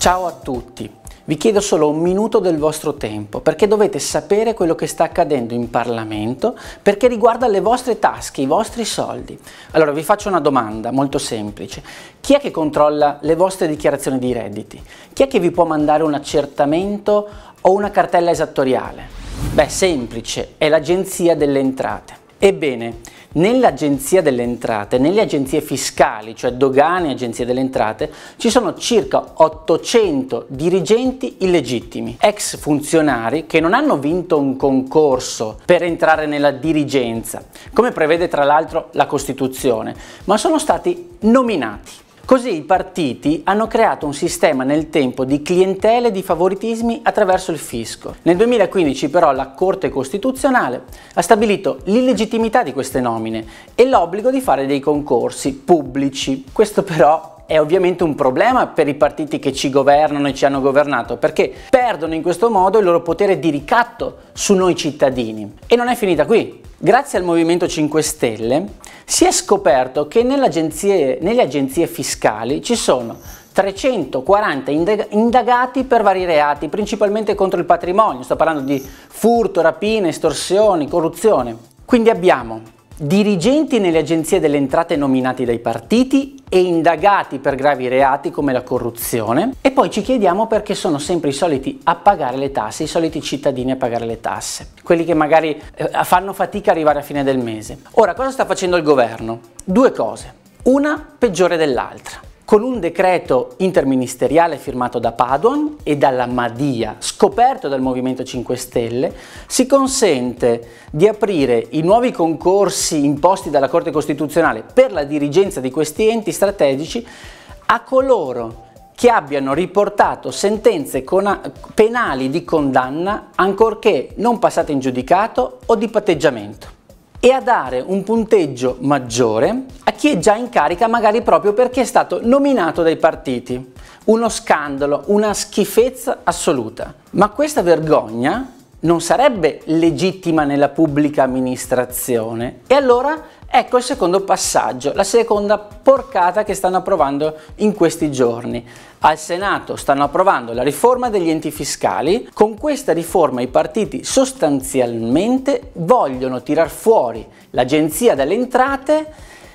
Ciao a tutti! Vi chiedo solo un minuto del vostro tempo perché dovete sapere quello che sta accadendo in Parlamento perché riguarda le vostre tasche, i vostri soldi. Allora vi faccio una domanda molto semplice. Chi è che controlla le vostre dichiarazioni di redditi? Chi è che vi può mandare un accertamento o una cartella esattoriale? Beh, semplice, è l'Agenzia delle Entrate. Ebbene, Nell'agenzia delle entrate, nelle agenzie fiscali, cioè dogane e agenzie delle entrate, ci sono circa 800 dirigenti illegittimi, ex funzionari che non hanno vinto un concorso per entrare nella dirigenza, come prevede tra l'altro la Costituzione, ma sono stati nominati. Così i partiti hanno creato un sistema nel tempo di clientele e di favoritismi attraverso il fisco. Nel 2015 però la Corte Costituzionale ha stabilito l'illegittimità di queste nomine e l'obbligo di fare dei concorsi pubblici. Questo però è ovviamente un problema per i partiti che ci governano e ci hanno governato, perché perdono in questo modo il loro potere di ricatto su noi cittadini. E non è finita qui. Grazie al Movimento 5 Stelle, si è scoperto che agenzie, nelle agenzie fiscali ci sono 340 indagati per vari reati, principalmente contro il patrimonio, sto parlando di furto, rapine, estorsioni, corruzione. Quindi abbiamo dirigenti nelle agenzie delle entrate nominati dai partiti e indagati per gravi reati come la corruzione e poi ci chiediamo perché sono sempre i soliti a pagare le tasse, i soliti cittadini a pagare le tasse, quelli che magari eh, fanno fatica a arrivare a fine del mese. Ora, cosa sta facendo il governo? Due cose, una peggiore dell'altra con un decreto interministeriale firmato da Paduan e dalla Madia, scoperto dal Movimento 5 Stelle, si consente di aprire i nuovi concorsi imposti dalla Corte Costituzionale per la dirigenza di questi enti strategici a coloro che abbiano riportato sentenze penali di condanna ancorché non passate in giudicato o di patteggiamento e a dare un punteggio maggiore a chi è già in carica magari proprio perché è stato nominato dai partiti. Uno scandalo, una schifezza assoluta. Ma questa vergogna non sarebbe legittima nella pubblica amministrazione. E allora ecco il secondo passaggio, la seconda porcata che stanno approvando in questi giorni. Al Senato stanno approvando la riforma degli enti fiscali, con questa riforma i partiti sostanzialmente vogliono tirar fuori l'agenzia delle entrate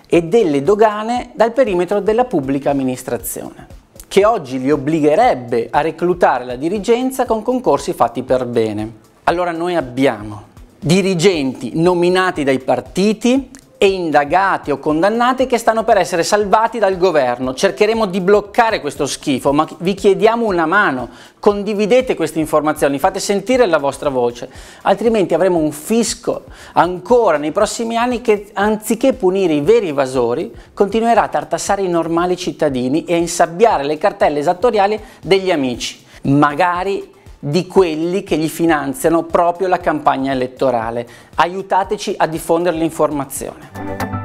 e delle dogane dal perimetro della pubblica amministrazione che oggi li obbligherebbe a reclutare la dirigenza con concorsi fatti per bene. Allora noi abbiamo dirigenti nominati dai partiti e indagati o condannati che stanno per essere salvati dal governo. Cercheremo di bloccare questo schifo, ma vi chiediamo una mano, condividete queste informazioni, fate sentire la vostra voce, altrimenti avremo un fisco ancora nei prossimi anni che anziché punire i veri evasori, continuerà a tartassare i normali cittadini e a insabbiare le cartelle esattoriali degli amici. Magari di quelli che gli finanziano proprio la campagna elettorale. Aiutateci a diffondere l'informazione.